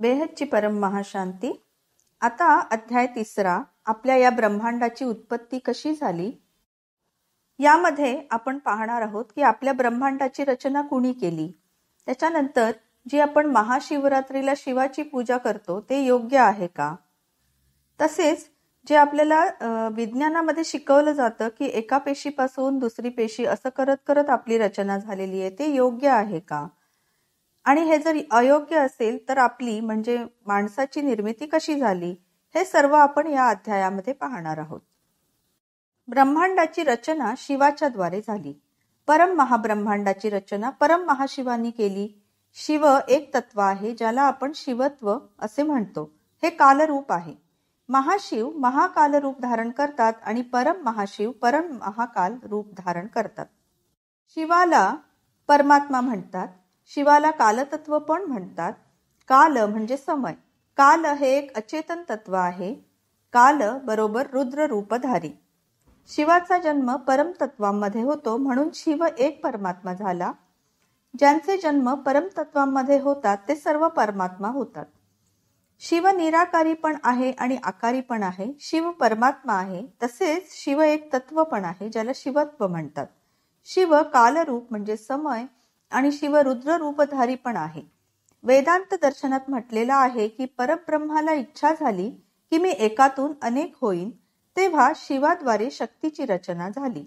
बेहदची परम महाशांती आता अध्याय तिसरा आपल्या या ब्रह्मांडाची उत्पत्ती कशी झाली यामध्ये आपण पाहणार आहोत की आपल्या ब्रह्मांडाची रचना कुणी केली त्याच्यानंतर जी आपण महाशिवरात्रीला शिवाची पूजा करतो ते योग्य आहे का तसेच जे आपल्याला विज्ञानामध्ये शिकवलं जातं की एका पेशीपासून दुसरी पेशी असं करत करत आपली रचना झालेली आहे ते योग्य आहे का आणि हे जर अयोग्य असेल तर आपली म्हणजे माणसाची निर्मिती कशी झाली हे सर्व आपण या अध्यायामध्ये पाहणार आहोत ब्रह्मांडाची रचना शिवाच्या द्वारे झाली परम महाब्रह्मांडाची रचना परम महाशिवानी केली शिव एक तत्व आहे ज्याला आपण शिवत्व असे म्हणतो हे कालरूप आहे महाशिव महाकाल रूप धारण करतात आणि परम महाशिव परम महाकाल रूप धारण करतात शिवाला परमात्मा म्हणतात शिवाला कालतत्व पण म्हणतात काल म्हणजे समय काल हे एक अचेतन तत्व आहे काल बरोबर रुद्र रूपधारी शिवाचा जन्म परमतत्वांमध्ये होतो म्हणून शिव एक परमात्मा झाला ज्यांचे जन्म परमतत्वांमध्ये होतात ते सर्व परमात्मा होतात शिव निराकारी पण आहे आणि आकारी पण आहे शिव परमात्मा आहे तसेच शिव एक तत्व पण आहे ज्याला शिवत्व म्हणतात शिव कालरूप म्हणजे समय आणि शिव रुद्र रूपधारी पण आहे वेदांत दर्शनात म्हटलेलं आहे की परब्रह्माला इच्छा झाली की मी एकातून अनेक होईन तेव्हा शिवाद्वारे शक्तीची रचना झाली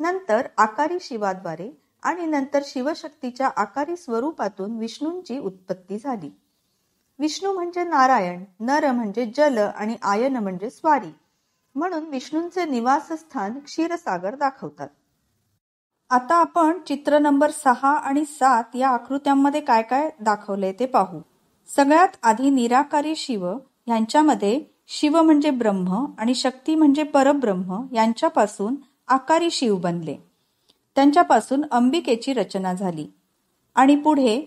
नंतर आकारी शिवाद्वारे आणि नंतर शिवशक्तीच्या आकारी स्वरूपातून विष्णूंची उत्पत्ती झाली विष्णू म्हणजे नारायण नर म्हणजे जल आणि आयन म्हणजे स्वारी म्हणून विष्णूंचे निवासस्थान क्षीरसागर दाखवतात आता आपण चित्र नंबर सहा आणि सात या आकृत्यांमध्ये काय काय दाखवले ते पाहू सगळ्यात आधी निराकारी शिव यांच्यामध्ये शिव म्हणजे ब्रह्म आणि शक्ती म्हणजे परब्रह्म यांच्यापासून आकारी शिव बनले त्यांच्यापासून अंबिकेची रचना झाली आणि पुढे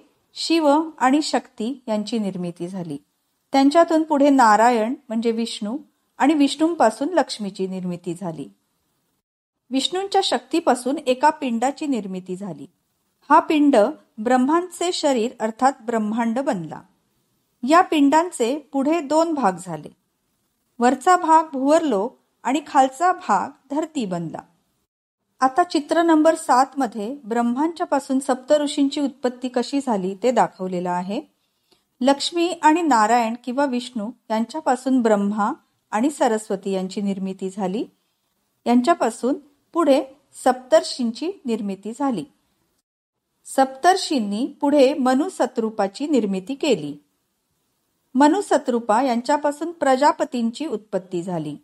शिव आणि शक्ती यांची निर्मिती झाली त्यांच्यातून पुढे नारायण म्हणजे विष्णू आणि विष्णूंपासून लक्ष्मीची निर्मिती झाली विष्णूंच्या शक्तीपासून एका पिंडाची निर्मिती झाली हा पिंड ब्रह्मांचे शरीर अर्थात ब्रह्मांड बनला या पिंडांचे पुढे दोन भाग झाले वरचा भाग भुवरलोक आणि खालचा भाग धरती बनला आता चित्र नंबर सात मध्ये ब्रह्मांच्या पासून सप्तऋषींची उत्पत्ती कशी झाली ते दाखवलेलं आहे लक्ष्मी आणि नारायण किंवा विष्णू यांच्यापासून ब्रह्मा आणि सरस्वती यांची निर्मिती झाली यांच्यापासून पुढे सप्तर्षींची निर्मिती झाली सप्तर्षींनी पुढे मनुसत्रुपाची निर्मिती केली मनुसत्रुपा यांच्यापासून प्रजापतींची उत्पत्ती झाली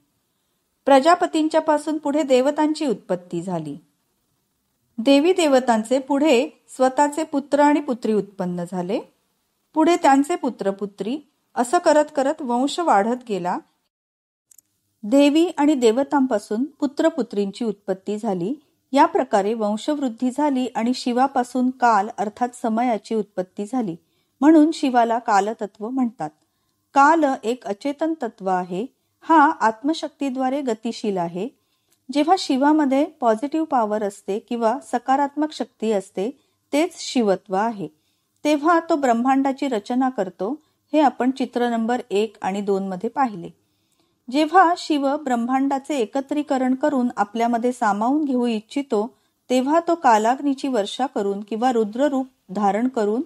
प्रजापतींच्या पासून पुढे देवतांची उत्पत्ती झाली देवी देवतांचे पुढे स्वतःचे पुत्र आणि पुत्री उत्पन्न झाले पुढे त्यांचे पुत्रपुत्री असं करत करत वंश वाढत गेला देवी आणि देवतांपासून पुत्रपुत्रींची उत्पत्ती झाली या प्रकारे वंशवृद्धी झाली आणि शिवापासून काल अर्थात समयाची उत्पत्ती झाली म्हणून शिवाला कालतत्व म्हणतात काल एक अचेतन तत्व आहे हा आत्मशक्तीद्वारे गतिशील आहे जेव्हा शिवामध्ये पॉझिटिव्ह पॉवर असते किंवा सकारात्मक शक्ती असते तेच शिवत्व आहे तेव्हा तो ब्रह्मांडाची रचना करतो हे आपण चित्र नंबर एक आणि दोन मध्ये पाहिले जेव्हा शिव ब्रह्मांडाचे एकत्रीकरण करून आपल्यामध्ये सामावून घेऊ इच्छितो तेव्हा तो कालाग्नीची वर्षा करून किंवा रुद्ररूप धारण करून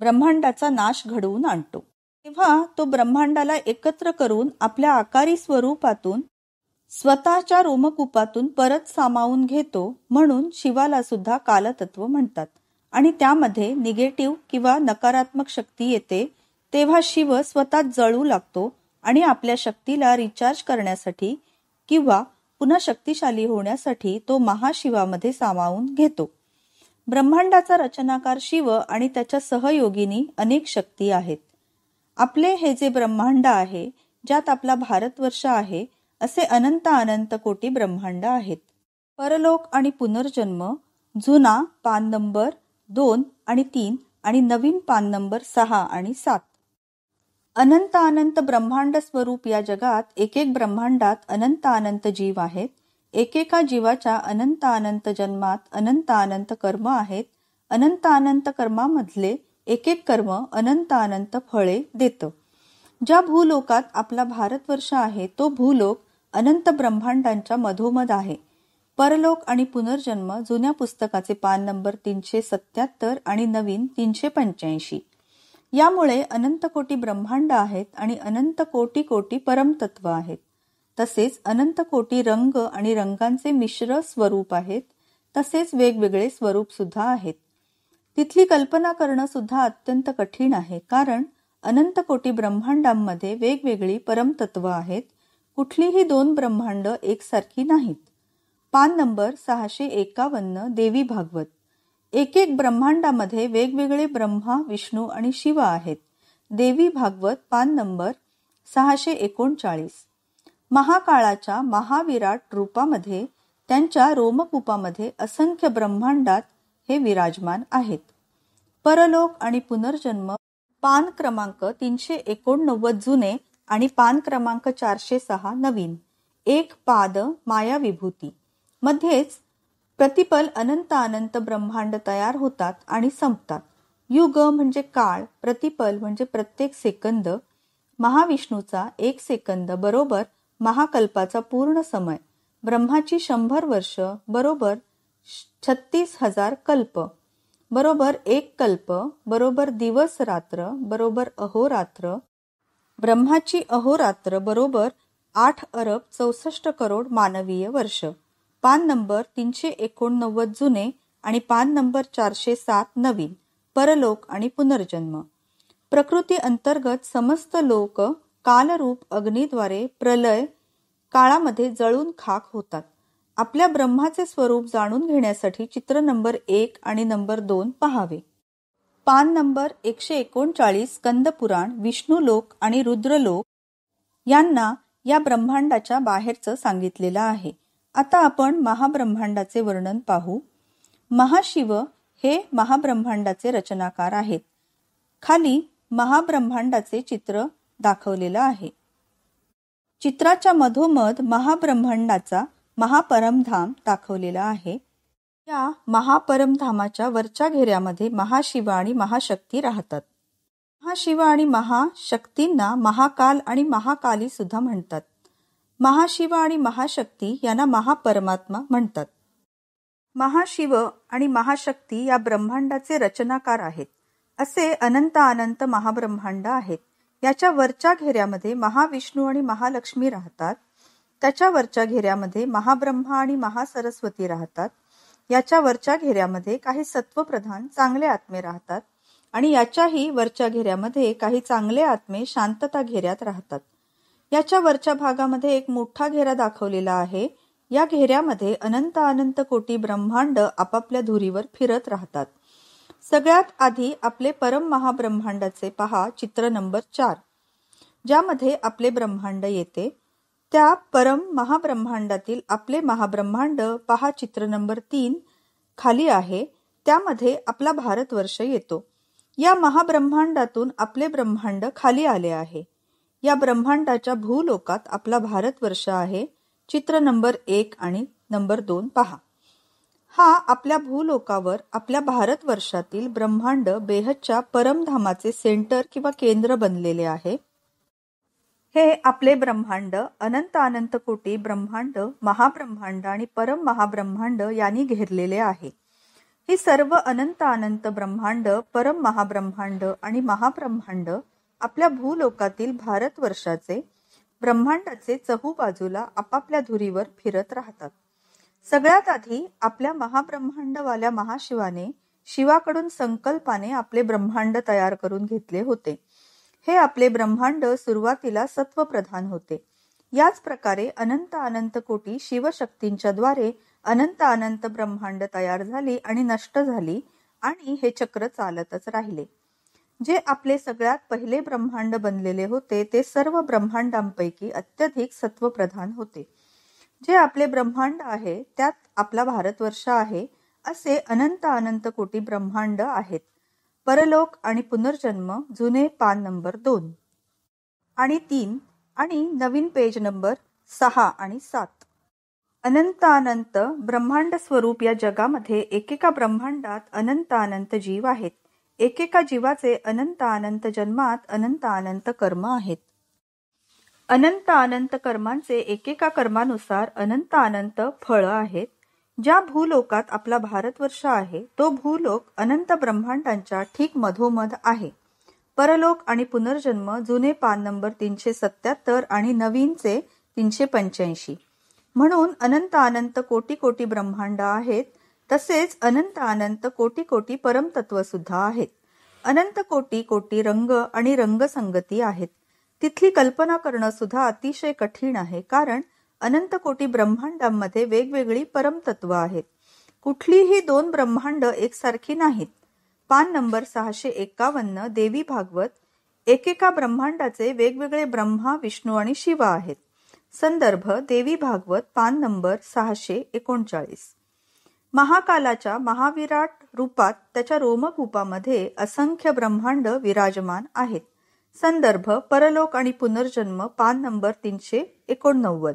ब्रह्मांडाचा नाश घडवून आणतो तेव्हा तो ब्रह्मांडाला एकत्र करून आपल्या आकारी स्वरूपातून स्वतःच्या रोमकूपातून परत सामावून घेतो म्हणून शिवाला सुद्धा कालतत्व म्हणतात आणि त्यामध्ये निगेटिव्ह किंवा नकारात्मक शक्ती येते तेव्हा शिव स्वतः जळू लागतो आणि आपल्या शक्तीला रिचार्ज करण्यासाठी किंवा पुन्हा शक्तिशाली होण्यासाठी तो महाशिवामध्ये सामावून घेतो ब्रह्मांडाचा रचनाकार शिव आणि त्याच्या सहयोगिनी अनेक शक्ती आहेत आपले हे जे ब्रह्मांड आहे ज्यात आपला भारतवर्ष आहे असे अनंत अनंत कोटी ब्रह्मांड आहेत परलोक आणि पुनर्जन्म जुना पान नंबर दोन आणि तीन आणि नवीन पान नंबर सहा आणि सात अनंत अनंत ब्रह्मांड स्वरूप या जगात एक एक ब्रह्मांडात अनंत अनंत जीव आहेत एकेका जीवाच्या अनंत अनंत जन्मात अनंत अनंत कर्म आहेत अनंत अनंत कर्मामधले एक एक कर्म अनंत अनंत फळे देतं ज्या भूलोकात आपला भारतवर्ष आहे तो भूलोक अनंत ब्रह्मांडांच्या मधोमध आहे परलोक आणि पुनर्जन्म जुन्या पुस्तकाचे पान नंबर तीनशे सत्याहत्तर आणि नवीन तीनशे पंच्याऐंशी यामुळे अनंत कोटी ब्रह्मांड आहेत आणि अनंत कोटी कोटी परमतत्व आहेत तसेच अनंत कोटी रंग आणि रंगांचे मिश्र स्वरूप आहेत तसेच वेगवेगळे स्वरूप सुद्धा आहेत तिथली कल्पना करणं सुद्धा अत्यंत कठीण आहे कारण अनंत कोटी ब्रह्मांडांमध्ये वेगवेगळी परमतत्व आहेत कुठलीही दोन ब्रह्मांड एकसारखी नाहीत पान नंबर सहाशे एकावन्न देवी भागवत एक एक ब्रह्मांडामध्ये वेगवेगळे ब्रह्मा विष्णू आणि शिव आहेत देवी भागवत पान नंबर सहाशे एकोणचाळीस महाकाळाच्या महाविराट रूपामध्ये त्यांच्या रोमकूपामध्ये असंख्य ब्रह्मांडात हे विराजमान आहेत परलोक आणि पुनर्जन्म पान क्रमांक तीनशे एकोणनव्वद जुने आणि पान क्रमांक चारशे सहा नवीन एक पाद माया विभूती मध्येच प्रतिपल अनंत अनंत ब्रह्मांड तयार होतात आणि संपतात युग म्हणजे काळ प्रतिपल म्हणजे प्रत्येक सेकंद महाविष्णूचा एक सेकंद बरोबर महाकल्पाचा पूर्ण समय ब्रह्माची शंभर वर्ष बरोबर छत्तीस हजार कल्प बरोबर एक कल्प बरोबर दिवस रात्र बरोबर अहोरात्र ब्रह्माची अहोरात्र बरोबर आठ अरब चौसष्ट करोड मानवीय वर्ष पान नंबर तीनशे एकोणनव्वद जुने आणि पान नंबर चारशे सात नवीन परलोक आणि पुनर्जन्म प्रकृती अंतर्गत समस्त लोक कालरूप अग्नीद्वारे प्रलय काळामध्ये जळून खाक होतात आपल्या ब्रह्माचे स्वरूप जाणून घेण्यासाठी चित्र नंबर एक आणि नंबर दोन पहावे पान नंबर एकशे एकोणचाळीस कंदपुराण विष्णू लोक आणि रुद्रलोक यांना या ब्रह्मांडाच्या बाहेरचं सांगितलेलं आहे आता आपण महाब्रह्मांडाचे वर्णन पाहू महाशिव हे महाब्रह्मांडाचे रचनाकार आहेत खाली महाब्रह्मांडाचे चित्र दाखवलेलं आहे चित्राच्या मधोमध महाब्रह्मांडाचा महापरमधाम दाखवलेला आहे या महापरमधामाच्या वरच्या घेऱ्यामध्ये महाशिव आणि महाशक्ती राहतात महाशिव आणि महाशक्तींना महाकाल आणि महाकाली सुद्धा म्हणतात महाशिव आणि महाशक्ती यांना महापरमात्मा म्हणतात महाशिव आणि महाशक्ती या ब्रह्मांडाचे रचनाकार आहेत असे अनंत अनंत महाब्रह्मांड आहेत याच्या वरच्या घेऱ्यामध्ये महाविष्णू आणि महालक्ष्मी राहतात त्याच्या वरच्या घेऱ्यामध्ये महाब्रह्मा आणि महासरस्वती राहतात याच्या वरच्या घेऱ्यामध्ये काही सत्वप्रधान चांगले आत्मे राहतात आणि याच्याही वरच्या घेऱ्यामध्ये काही चांगले आत्मे शांतता घेऱ्यात राहतात याच्या वरच्या भागामध्ये एक मोठा घेरा दाखवलेला आहे या घेऱ्यामध्ये अनंत अनंत कोटी ब्रह्मांड आपापल्या धुरीवर फिरत राहतात सगळ्यात आधी आपले परम महाब्रह्मांडाचे पहा चित्र नंबर चार ज्यामध्ये आपले ब्रह्मांड येते त्या परम महाब्रह्मांडातील आपले महाब्रह्मांड पहा चित्र नंबर तीन खाली आहे त्यामध्ये आपला भारतवर्ष येतो या महाब्रह्मांडातून आपले ब्रह्मांड खाली आले आहे या ब्रह्मांडाच्या भूलोकात आपला भारतवर्ष आहे चित्र नंबर एक आणि नंबर दोन पहा हा आपल्या भूलोकावर आपल्या भारत वर्षातील ब्रह्मांड बेहदच्या परमधामाचे सेंटर किंवा केंद्र बनलेले आहे हे आपले ब्रह्मांड अनंत अनंत कोटी ब्रह्मांड महाब्रह्मांड आणि परम महाब्रह्मांड यांनी घेरलेले आहे ही सर्व अनंत अनंत ब्रह्मांड परम महाब्रह्मांड आणि महाब्रह्मांड आपल्या भूलोकातील भारतवर्षाचे ब्रह्मांडाचे बाजूला आपापल्या धुरीवर फिरत राहतात सगळ्यात आधी आपल्या महाब्रह्मांडवाल्या महाशिवाने शिवाकडून संकल्पाने आपले ब्रह्मांड तयार करून घेतले होते हे आपले ब्रह्मांड सुरुवातीला सत्वप्रधान होते याच प्रकारे अनंत अनंत कोटी शिवशक्तींच्या द्वारे अनंत अनंत ब्रह्मांड तयार झाली आणि नष्ट झाली आणि हे चक्र चालतच राहिले जे आपले सगळ्यात पहिले ब्रह्मांड बनलेले होते ते सर्व ब्रह्मांडांपैकी अत्यधिक सत्वप्रधान होते जे आपले ब्रह्मांड आहे त्यात आपला भारतवर्ष आहे असे अनंत अनंत कोटी ब्रह्मांड आहेत परलोक आणि पुनर्जन्म जुने पान नंबर दोन आणि तीन आणि नवीन पेज नंबर सहा आणि सात अनंत अनंत ब्रह्मांड स्वरूप या जगामध्ये एकेका ब्रह्मांडात अनंत अनंत जीव आहेत एकेका जीवाचे अनंत अनंत जन्मात अनंत अनंत कर्म आहेत अनंत अनंत कर्मांचे एकेका कर्मानुसार अनंत अनंत फळ आहेत ज्या भूलोकात आपला भारतवर्ष आहे तो भूलोक अनंत ब्रह्मांडांच्या ठीक मधोमध आहे परलोक आणि पुनर्जन्म जुने पान नंबर तीनशे सत्याहत्तर आणि नवीनचे तीनशे पंच्याऐंशी म्हणून अनंत अनंत कोटी कोटी ब्रह्मांड आहेत तसेच अनंत अनंत कोटी कोटी परमतत्व सुद्धा आहेत अनंत कोटी कोटी रंग आणि रंगसंगती आहेत तिथली कल्पना करणं सुद्धा अतिशय कठीण आहे कारण अनंत कोटी ब्रह्मांडांमध्ये वेगवेगळी परमतत्व आहेत कुठलीही दोन ब्रह्मांड एकसारखी नाहीत पान नंबर सहाशे एकावन्न देवी भागवत एकेका ब्रह्मांडाचे वेगवेगळे ब्रह्मा विष्णू आणि शिवा आहेत संदर्भ देवी भागवत पान नंबर सहाशे एकोणचाळीस महाकालाच्या महाविराट रूपात त्याच्या रोमकूपामध्ये असंख्य ब्रह्मांड विराजमान आहेत संदर्भ परलोक आणि पुनर्जन्म पान नंबर तीनशे एकोणनव्वद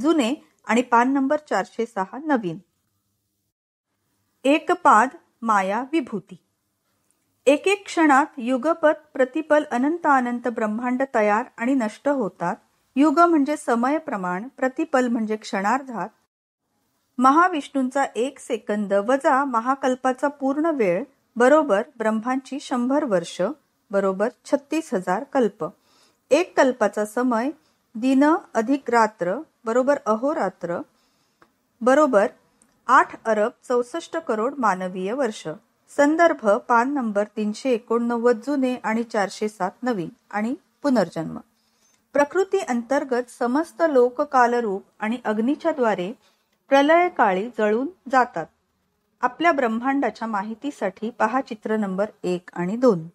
जुने आणि पान नंबर चारशे सहा नवीन एक पाद माया विभूती एक एक क्षणात युगपत प्रतिपल अनंत अनंत ब्रह्मांड तयार आणि नष्ट होतात युग म्हणजे समय प्रमाण प्रतिपल म्हणजे क्षणार्धात महाविष्णूंचा एक सेकंद वजा महाकल्पाचा पूर्ण वेळ बरोबर ब्रह्मांची शंभर वर्ष बरोबर छत्तीस हजार कल्प एक कल्पाचा समय दिन अधिक रात्र बरोबर अहोरात्र बरोबर आठ अरब चौसष्ट करोड मानवीय वर्ष संदर्भ पान नंबर तीनशे एकोणनव्वद जुने आणि चारशे सात नवीन आणि पुनर्जन्म प्रकृती अंतर्गत समस्त लोककालरूप आणि अग्नीच्या द्वारे प्रलयकाळी जळून जातात आपल्या ब्रह्मांडाच्या माहितीसाठी पहा चित्र नंबर एक आणि दोन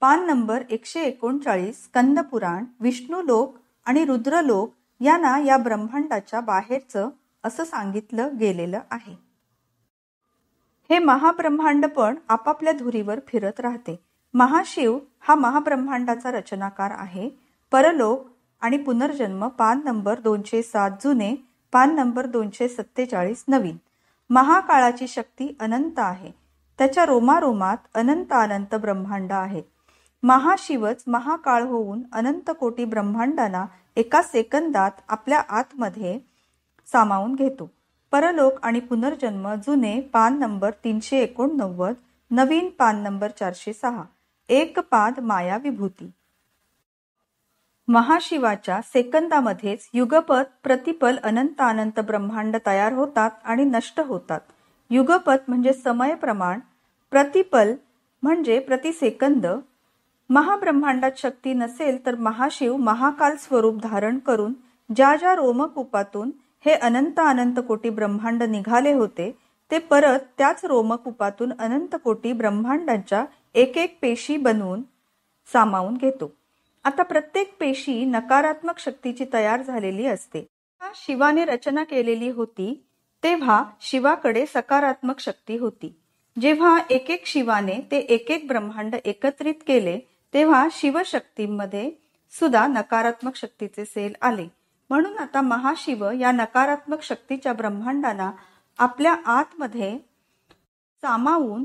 पान नंबर एकशे एकोणचाळीस पुराण विष्णू लोक आणि रुद्र लोक यांना या ब्रह्मांडाच्या बाहेरचं असं सांगितलं गेलेलं आहे हे महाब्रह्मांड पण आपापल्या धुरीवर फिरत राहते महाशिव हा महाब्रह्मांडाचा रचनाकार आहे परलोक आणि पुनर्जन्म पान नंबर दोनशे सात जुने पान नंबर दोनशे सत्तेचाळीस नवीन महाकाळाची शक्ती अनंत आहे त्याच्या रोमारोमात अनंत अनंत ब्रह्मांड आहे, महाशिवच महाकाळ होऊन अनंत कोटी ब्रह्मांडांना एका सेकंदात आपल्या आतमध्ये सामावून घेतो परलोक आणि पुनर्जन्म जुने पान नंबर तीनशे एकोणनव्वद नवीन पान नंबर चारशे सहा एक पाद माया विभूती महाशिवाच्या सेकंदामध्येच युगपत प्रतिपल अनंत अनंत ब्रह्मांड तयार होतात आणि नष्ट होतात युगपत म्हणजे समय प्रमाण प्रतिपल म्हणजे प्रतिसेकंद महाब्रह्मांडात शक्ती नसेल तर महाशिव महाकाल स्वरूप धारण करून ज्या ज्या रोमकूपातून हे अनंत अनंत कोटी ब्रह्मांड निघाले होते ते परत त्याच रोमकूपातून अनंत कोटी ब्रह्मांडांच्या एक एक पेशी बनवून सामावून घेतो आता प्रत्येक पेशी नकारात्मक शक्तीची तयार झालेली असते शिवाने रचना केलेली होती तेव्हा शिवाकडे सकारात्मक शक्ती होती जेव्हा एक एक शिवाने ते एक एक ब्रह्मांड एकत्रित केले तेव्हा शिवशक्तीमध्ये सुद्धा नकारात्मक शक्तीचे सेल आले म्हणून आता महाशिव या नकारात्मक शक्तीच्या ब्रह्मांडाला आपल्या आतमध्ये सामावून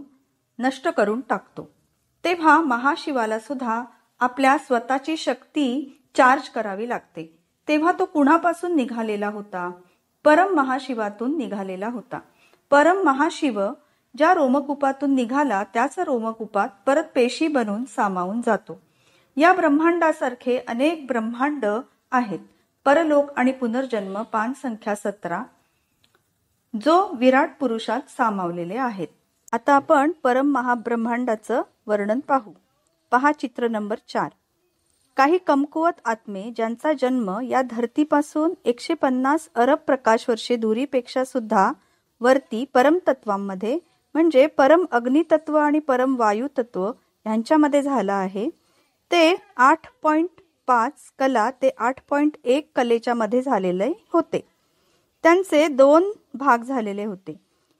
नष्ट करून टाकतो तेव्हा महाशिवाला सुद्धा आपल्या स्वतःची शक्ती चार्ज करावी लागते तेव्हा तो कुणापासून निघालेला होता परम महाशिवातून निघालेला होता परम महाशिव ज्या रोमकूपातून निघाला त्याच रोमकूपात परत पेशी बनून सामावून जातो या ब्रह्मांडासारखे अनेक ब्रह्मांड आहेत परलोक आणि पुनर्जन्म पान संख्या सतरा जो विराट पुरुषात सामावलेले आहेत आता आपण परम महाब्रह्मांडाचं वर्णन पाहू पहा चित्र नंबर चार काही कमकुवत आत्मे ज्यांचा जन्म या धरतीपासून एकशे पन्नास अरब प्रकाश वर्षे दुरीपेक्षा सुद्धा वरती परमतत्वांमध्ये म्हणजे परम अग्नितत्व आणि परम तत्व यांच्यामध्ये झाला आहे ते आठ पॉइंट पाच कला ते आठ पॉईंट एक कलेच्या मध्ये झालेले होते त्यांचे दोन भाग झालेले होते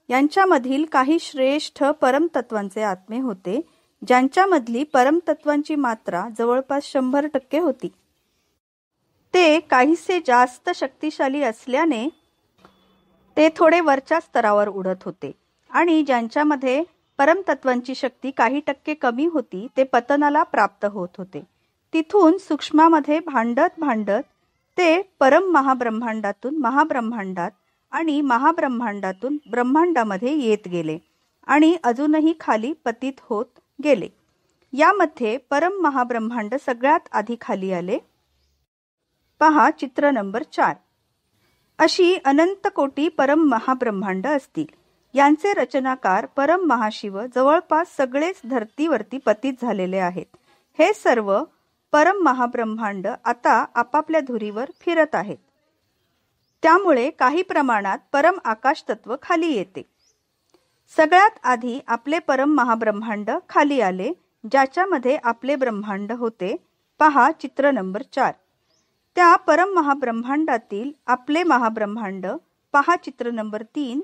यांच्यामधील काही श्रेष्ठ परमतत्वांचे आत्मे होते ज्यांच्यामधली परमतत्वांची मात्रा जवळपास शंभर टक्के होती ते काहीसे जास्त शक्तिशाली असल्याने ते थोडे वरच्या स्तरावर उडत होते आणि ज्यांच्यामध्ये परमतत्वांची शक्ती काही टक्के कमी होती ते पतनाला प्राप्त होत होते तिथून सूक्ष्मामध्ये भांडत भांडत ते परम महाब्रह्मांडातून महाब्रह्मांडात आणि महाब्रह्मांडातून ब्रह्मांडामध्ये येत गेले आणि अजूनही खाली पतित होत गेले यामध्ये परम महाब्रह्मांड सगळ्यात आधी खाली आले पहा चित्र नंबर चार अशी अनंत कोटी परम महाब्रह्मांड असतील यांचे रचनाकार परम महाशिव जवळपास सगळेच धरतीवरती पतित झालेले आहेत हे सर्व परम महाब्रह्मांड आता आपापल्या धुरीवर फिरत आहेत त्यामुळे काही प्रमाणात परम आकाश तत्व खाली येते सगळ्यात आधी आपले परम महाब्रह्मांड खाली आले ज्याच्यामध्ये आपले ब्रह्मांड होते पहा चित्र नंबर चार त्या परम महाब्रह्मांडातील आपले महाब्रह्मांड पहा चित्र नंबर तीन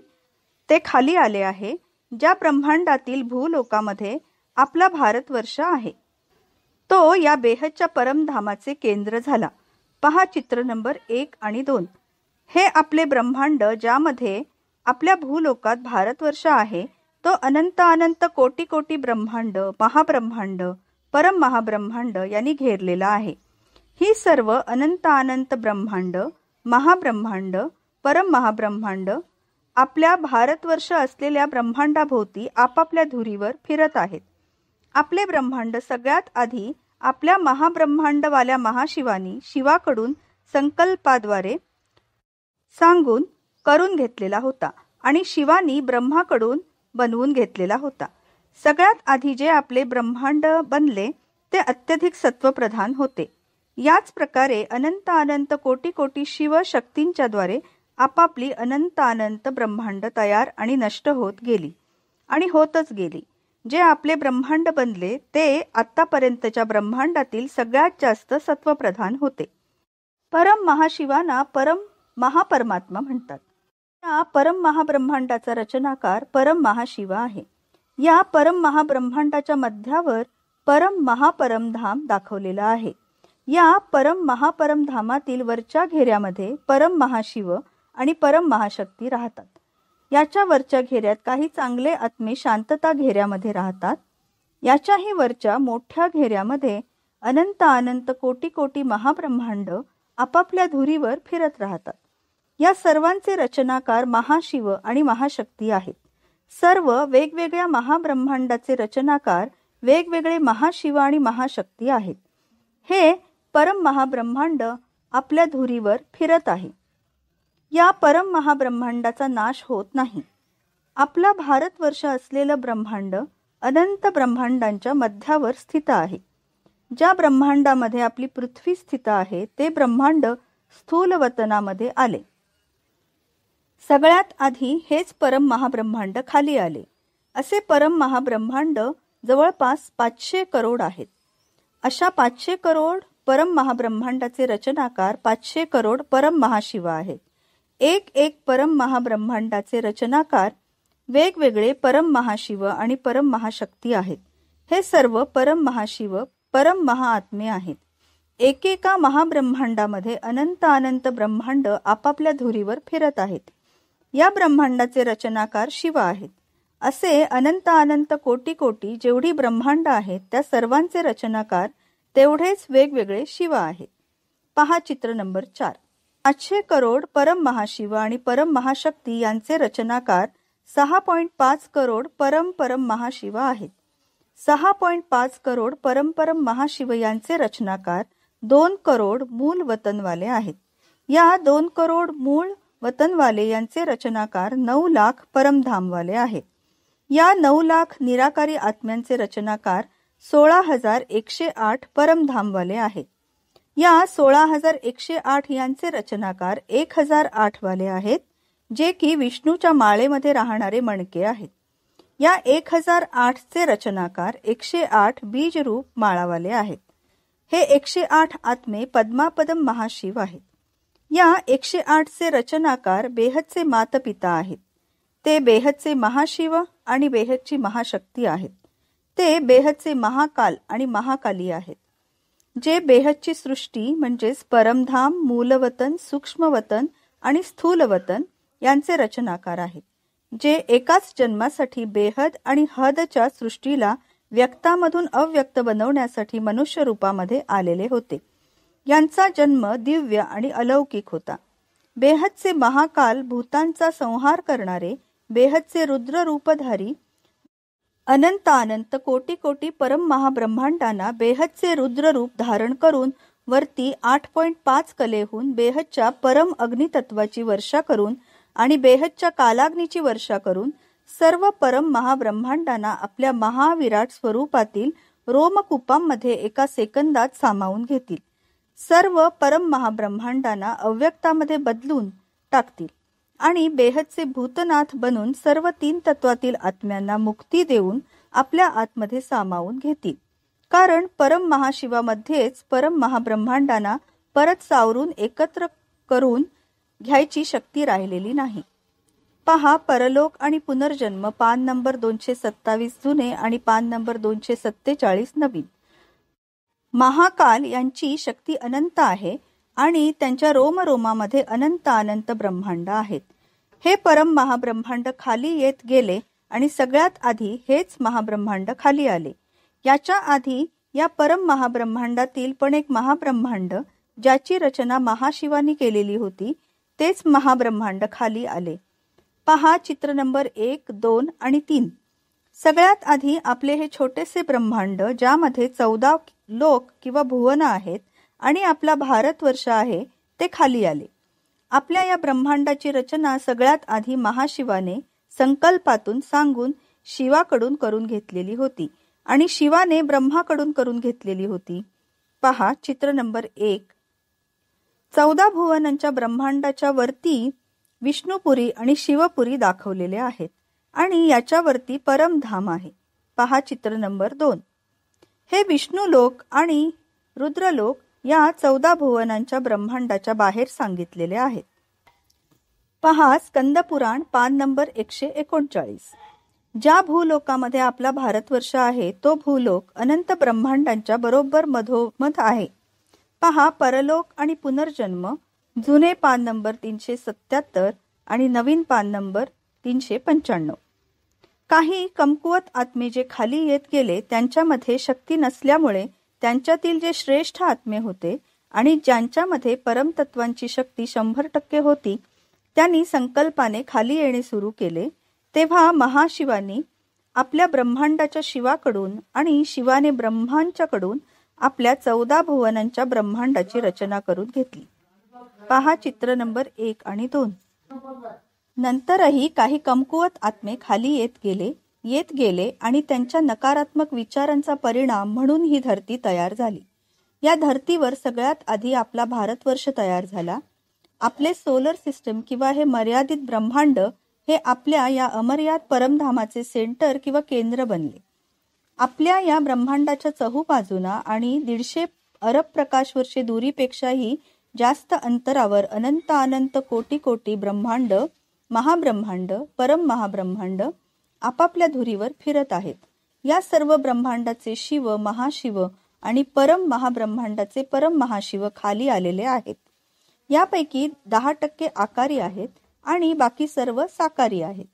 ते खाली आले आहे ज्या ब्रह्मांडातील भूलोकामध्ये आपला भारतवर्ष आहे तो या बेहदच्या परमधामाचे केंद्र झाला पहा चित्र नंबर एक आणि दोन हे आपले ब्रह्मांड ज्यामध्ये आपल्या भूलोकात भारतवर्ष आहे तो अनंत अनंत कोटी कोटी ब्रह्मांड महाब्रह्मांड परम महाब्रह्मांड यांनी घेरलेला आहे ही सर्व अनंत अनंत ब्रह्मांड महाब्रह्मांड परम महाब्रह्मांड आपल्या भारतवर्ष असलेल्या ब्रह्मांडाभोवती आपापल्या धुरीवर फिरत आहेत आपले ब्रह्मांड सगळ्यात आधी आपल्या महाब्रह्मांडवाल्या महाशिवानी शिवाकडून संकल्पाद्वारे सांगून करून घेतलेला होता आणि शिवानी ब्रह्माकडून बनवून घेतलेला होता सगळ्यात आधी जे आपले ब्रह्मांड बनले ते अत्यधिक सत्वप्रधान होते याच प्रकारे अनंत अनंत कोटी कोटी शिव शक्तींच्या द्वारे आपापली अनंत अनंत ब्रह्मांड तयार आणि नष्ट होत गेली आणि होतच गेली जे आपले ब्रह्मांड बनले ते आतापर्यंतच्या ब्रह्मांडातील सगळ्यात जास्त सत्वप्रधान होते परम महाशिवाना परम महापरमात्मा म्हणतात या परम महाब्रह्मांडाचा रचनाकार परम महाशिवा आहे. या परम महाब्रह्मांडाच्या मध्यावर महापरमधाम दाखवलेला आहे. या परम धामातील वरच्या घेऱ्यामध्ये परम महाशिव आणि परम महाशक्ती राहतात. याच्या वरच्या घेऱ्यात काही चांगले आत्मे शांतता घेऱ्यामध्ये राहतात. याच्याही वरच्या मोठ्या घेऱ्यामध्ये अनंत अनंत कोटी कोटी महाब्रह्मांड आपापल्या धुरीवर फिरत राहतात. या सर्वांचे रचनाकार महाशिव आणि महाशक्ती आहेत सर्व वेगवेगळ्या महाब्रह्मांडाचे रचनाकार वेगवेगळे महाशिव आणि महाशक्ती आहेत हे परम महाब्रह्मांड आपल्या धुरीवर फिरत आहे या परम महाब्रह्मांडाचा नाश होत नाही आपला भारतवर्ष असलेलं ब्रह्मांड अनंत ब्रह्मांडांच्या मध्यावर स्थित आहे ज्या ब्रह्मांडामध्ये आपली पृथ्वी स्थित आहे ते ब्रह्मांड स्थूलवतनामध्ये आले सगळ्यात आधी हेच परम महाब्रह्मांड खाली आले असे परम महाब्रह्मांड जवळपास पाचशे करोड आहेत अशा पाचशे करोड परम महाब्रह्मांडाचे रचनाकार पाचशे करोड परम महाशिवा आहेत एक एक परम महाब्रह्मांडाचे रचनाकार वेगवेगळे परम महाशिव आणि परम महाशक्ती आहेत हे सर्व परम महाशिव परम महाआत्मे आहेत एकेका महाब्रह्मांडामध्ये अनंत अनंत ब्रह्मांड आपापल्या धुरीवर फिरत आहेत या ब्रह्मांडाचे रचनाकार शिव आहेत असे अनंत अनंत कोटी कोटी जेवढी ब्रह्मांड आहेत त्या सर्वांचे रचनाकार तेवढेच वेगवेगळे शिव आहेत पहा चित्र नंबर चार पाचशे करोड परम महाशिव आणि परम महाशक्ती यांचे रचनाकार सहा पॉइंट पाच करोड परम परम महाशिव आहेत सहा पॉइंट पाच करोड परम परम महाशिव यांचे रचनाकार दोन करोड मूल वतनवाले आहेत या दोन करोड मूळ वतनवाले यांचे रचनाकार नऊ लाख परमधामवाले आहेत या नऊ लाख निराकारी आत्म्यांचे रचनाकार सोळा हजार एकशे आठ परमधामवाले आहेत या सोळा हजार एकशे आठ यांचे रचनाकार एक हजार आठ वाले आहेत जे की विष्णूच्या माळेमध्ये राहणारे मणके आहेत या एक हजार आठचे रचनाकार एकशे आठ बीजरूप माळावाले आहेत हे एकशे आठ आत्मे पद्मापदम महाशिव आहेत या एकशे आठचे रचनाकार बेहदचे मातपिता आहेत ते बेहदचे महाशिव आणि बेहदची महाशक्ती आहेत ते बेहदचे महाकाल आणि महाकाली आहेत जे बेहदची सृष्टी म्हणजेच परमधाम मूलवतन सूक्ष्मवतन आणि स्थूलवतन यांचे रचनाकार आहेत जे एकाच जन्मासाठी बेहद आणि हदच्या सृष्टीला व्यक्तामधून अव्यक्त बनवण्यासाठी मनुष्य रूपामध्ये आलेले होते यांचा जन्म दिव्य आणि अलौकिक होता बेहदचे महाकाल भूतांचा संहार करणारे बेहदचे रुद्र रूपधारी अनंत अनंत कोटी कोटी परम महाब्रह्मांडांना बेहदचे रुद्र रूप धारण करून वरती आठ पॉईंट पाच कलेहून बेहदच्या परम अग्नितत्वाची वर्षा करून आणि बेहदच्या कालाग्नीची वर्षा करून सर्व परम महाब्रह्मांडांना आपल्या महाविराट स्वरूपातील रोमकुपांमध्ये एका सेकंदात सामावून घेतील सर्व परम महाब्रह्मांडांना अव्यक्तामध्ये बदलून टाकतील आणि बेहदचे भूतनाथ बनून सर्व तीन तत्वातील आत्म्यांना मुक्ती देऊन आपल्या आतमध्ये सामावून घेतील कारण परम महाशिवामध्येच परम महाब्रह्मांडांना परत सावरून एकत्र करून घ्यायची शक्ती राहिलेली नाही पहा परलोक आणि पुनर्जन्म पान नंबर दोनशे सत्तावीस जुने आणि पान नंबर दोनशे सत्तेचाळीस नवीन महाकाल यांची शक्ती अनंत आहे आणि त्यांच्या रोमरोमामध्ये अनंत अनंत ब्रह्मांड आहेत हे परम महाब्रह्मांड खाली येत गेले आणि सगळ्यात आधी हेच महाब्रह्मांड खाली आले याच्या आधी या परम महाब्रह्मांडातील पण एक महाब्रह्मांड ज्याची रचना महाशिवानी केलेली होती तेच महाब्रह्मांड खाली आले पहा चित्र नंबर एक दोन आणि तीन सगळ्यात आधी आपले हे छोटेसे ब्रह्मांड ज्यामध्ये चौदा लोक किंवा भुवन आहेत आणि आपला भारतवर्ष आहे ते खाली आले आपल्या या ब्रह्मांडाची रचना सगळ्यात आधी महाशिवाने संकल्पातून सांगून शिवाकडून करून घेतलेली होती आणि शिवाने ब्रह्माकडून करून घेतलेली होती पहा चित्र नंबर एक चौदा भुवनांच्या ब्रह्मांडाच्या वरती विष्णुपुरी आणि शिवपुरी दाखवलेले आहेत आणि याच्यावरती परमधाम आहे पहा चित्र नंबर दोन हे विष्णू लोक आणि रुद्रलोक या चौदा भुवनांच्या ब्रह्मांडाच्या बाहेर सांगितलेले आहेत पहा स्कंदपुराण पान नंबर एकशे एकोणचाळीस ज्या भूलोकामध्ये आपला भारतवर्ष आहे तो भूलोक अनंत ब्रह्मांडांच्या बरोबर मधोमध आहे पहा परलोक आणि पुनर्जन्म जुने पान नंबर तीनशे सत्याहत्तर आणि नवीन पान नंबर तीनशे पंच्याण्णव काही कमकुवत आत्मे जे खाली येत गेले त्यांच्यामध्ये शक्ती नसल्यामुळे त्यांच्यातील जे श्रेष्ठ आत्मे होते आणि ज्यांच्यामध्ये परमतत्वांची शक्ती शंभर टक्के होती त्यांनी संकल्पाने खाली येणे सुरू केले तेव्हा महाशिवानी आपल्या ब्रह्मांडाच्या शिवाकडून आणि शिवाने ब्रह्मांच्याकडून आपल्या चौदा भुवनांच्या ब्रह्मांडाची रचना करून घेतली पहा चित्र नंबर एक आणि दोन नंतरही काही कमकुवत आत्मे खाली येत गेले येत गेले आणि त्यांच्या नकारात्मक विचारांचा परिणाम म्हणून ही धरती तयार झाली या धर्तीवर सगळ्यात आधी आपला भारतवर्ष तयार झाला आपले सोलर सिस्टम किंवा हे मर्यादित ब्रह्मांड हे आपल्या या अमर्याद परमधामाचे सेंटर किंवा केंद्र बनले आपल्या या ब्रह्मांडाच्या बाजूना आणि दीडशे अरब प्रकाश वर्षे दुरीपेक्षाही जास्त अंतरावर अनंत अनंत कोटी कोटी ब्रह्मांड महाब्रह्मांड परम महाब्रह्मांड आपापल्या धुरीवर फिरत आहेत या सर्व ब्रह्मांडाचे शिव महाशिव आणि परम महाब्रह्मांडाचे परम महाशिव खाली आलेले आहेत यापैकी दहा टक्के आकारी आहेत आणि बाकी सर्व साकारी आहेत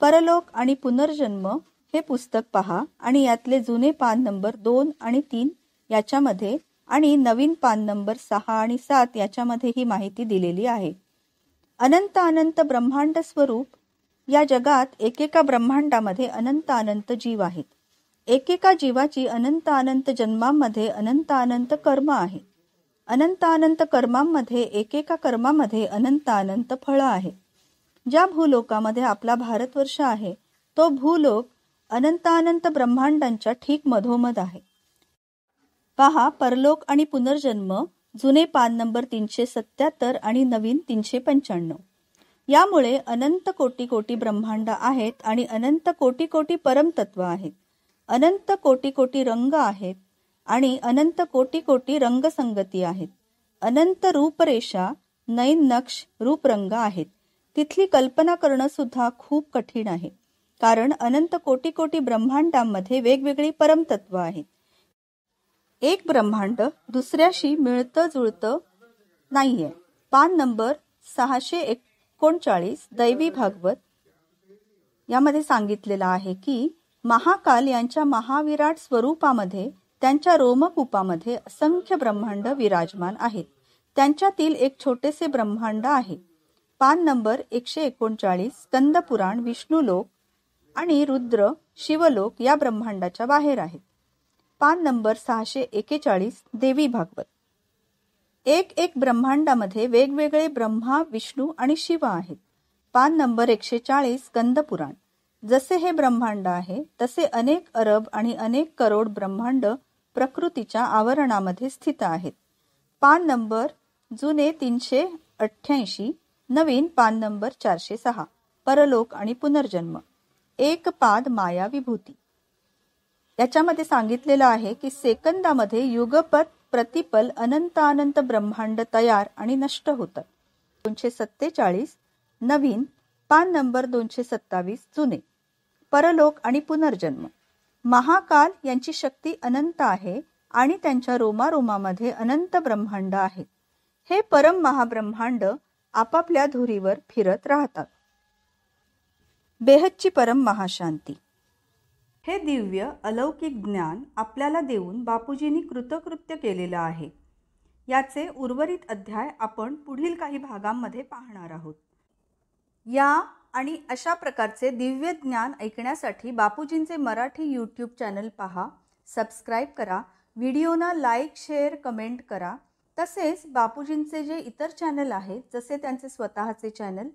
परलोक आणि पुनर्जन्म हे पुस्तक पहा आणि यातले जुने पान नंबर दोन आणि तीन याच्यामध्ये आणि नवीन पान नंबर सहा आणि सात याच्यामध्ये ही माहिती दिलेली आहे अनंत अनंत ब्रह्मांड स्वरूप या जगात एकेका ब्रह्मांडामध्ये अनंत अनंत जीव आहेत एकेका जीवाची अनंत अनंत जन्मांमध्ये अनंत अनंत कर्म आहे अनंत अनंत कर्मांमध्ये एकेका कर्मामध्ये अनंत अनंत फळं आहे ज्या भूलोकामध्ये आपला भारतवर्ष आहे तो भूलोक अनंतानंत ब्रह्मांडांच्या ठीक मधोमध आहे पहा परलोक आणि पुनर्जन्म जुने पान नंबर तीनशे सत्याहत्तर आणि नवीन तीनशे पंच्याण्णव यामुळे अनंत कोटी कोटी ब्रह्मांड आहेत आणि अनंत कोटी कोटी परमतत्व आहेत अनंत कोटी कोटी रंग आहेत आणि अनंत कोटी कोटी रंगसंगती आहेत अनंत रूपरेषा नैन नक्ष रूपरंग आहेत तिथली कल्पना करणं सुद्धा खूप कठीण आहे कारण अनंत कोटी कोटी ब्रह्मांडांमध्ये वेगवेगळी परमतत्व आहेत एक ब्रह्मांड दुसऱ्याशी मिळतं जुळतं नाहीये पान नंबर सहाशे एकोणचाळीस दैवी भागवत यामध्ये सांगितलेलं आहे की महाकाल यांच्या महाविराट स्वरूपामध्ये त्यांच्या रोमकूपामध्ये असंख्य ब्रह्मांड विराजमान आहेत त्यांच्यातील एक छोटेसे ब्रह्मांड आहे पान नंबर एकशे एकोणचाळीस स्कंदपुराण लोक आणि रुद्र शिवलोक या ब्रह्मांडाच्या बाहेर आहेत पान नंबर सहाशे एकेचाळीस देवी भागवत एक एक ब्रह्मांडामध्ये वेगवेगळे ब्रह्मा विष्णू आणि शिव आहेत पान नंबर एकशे चाळीस पुराण जसे हे ब्रह्मांड आहे तसे अनेक अरब आणि अनेक करोड ब्रह्मांड प्रकृतीच्या आवरणामध्ये स्थित आहेत पान नंबर जुने तीनशे अठ्ठ्याऐंशी नवीन पान नंबर चारशे सहा परलोक आणि पुनर्जन्म एक पाद माया विभूती याच्यामध्ये सांगितलेलं आहे की सेकंदामध्ये युगपत प्रतिपल अनंत अनंत ब्रह्मांड तयार आणि नष्ट होतात दोनशे सत्तेचाळीस नवीन पान नंबर दोनशे सत्तावीस जुने परलोक आणि पुनर्जन्म महाकाल यांची शक्ती अनंत आहे आणि त्यांच्या रोमारोमामध्ये अनंत ब्रह्मांड आहे हे परम महाब्रह्मांड आपापल्या धुरीवर फिरत राहतात बेहदची परम महाशांती हे दिव्य अलौकिक ज्ञान आपल्याला देऊन बापूजींनी कृतकृत्य केलेलं आहे याचे उर्वरित अध्याय आपण पुढील काही भागांमध्ये पाहणार आहोत या आणि अशा प्रकारचे दिव्य ज्ञान ऐकण्यासाठी बापूजींचे मराठी यूट्यूब चॅनल पहा सबस्क्राईब करा व्हिडिओना लाईक शेअर कमेंट करा तसेच बापूजींचे जे इतर चॅनल आहेत जसे त्यांचे स्वतःचे चॅनल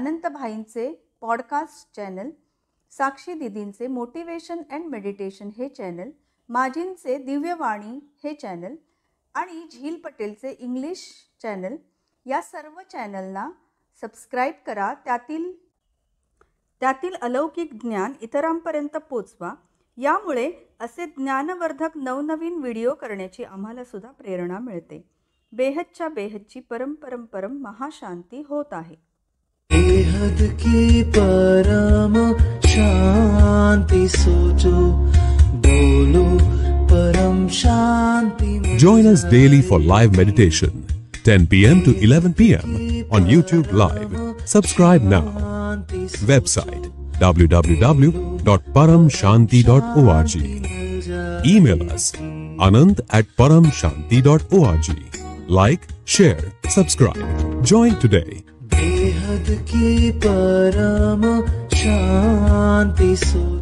अनंतभाईंचे पॉडकास्ट चॅनल साक्षी दिदींचे मोटिवेशन अँड मेडिटेशन हे चॅनल माझींचे दिव्यवाणी हे चॅनल आणि झील पटेलचे इंग्लिश चॅनल या सर्व चॅनलना सबस्क्राईब करा त्यातील त्यातील अलौकिक ज्ञान इतरांपर्यंत पोचवा यामुळे असे ज्ञानवर्धक नवनवीन व्हिडिओ करण्याची आम्हाला सुद्धा प्रेरणा मिळते बेहदच्या बेहदची परम परम परम महाशांती होत आहे जगत की परम शांति सोचो बोलो परम शांति Join us daily for live meditation 10 pm to 11 pm on YouTube live subscribe now website www.paramshanti.org email us anand at paramshanti.org like share subscribe join today की परम शांति सो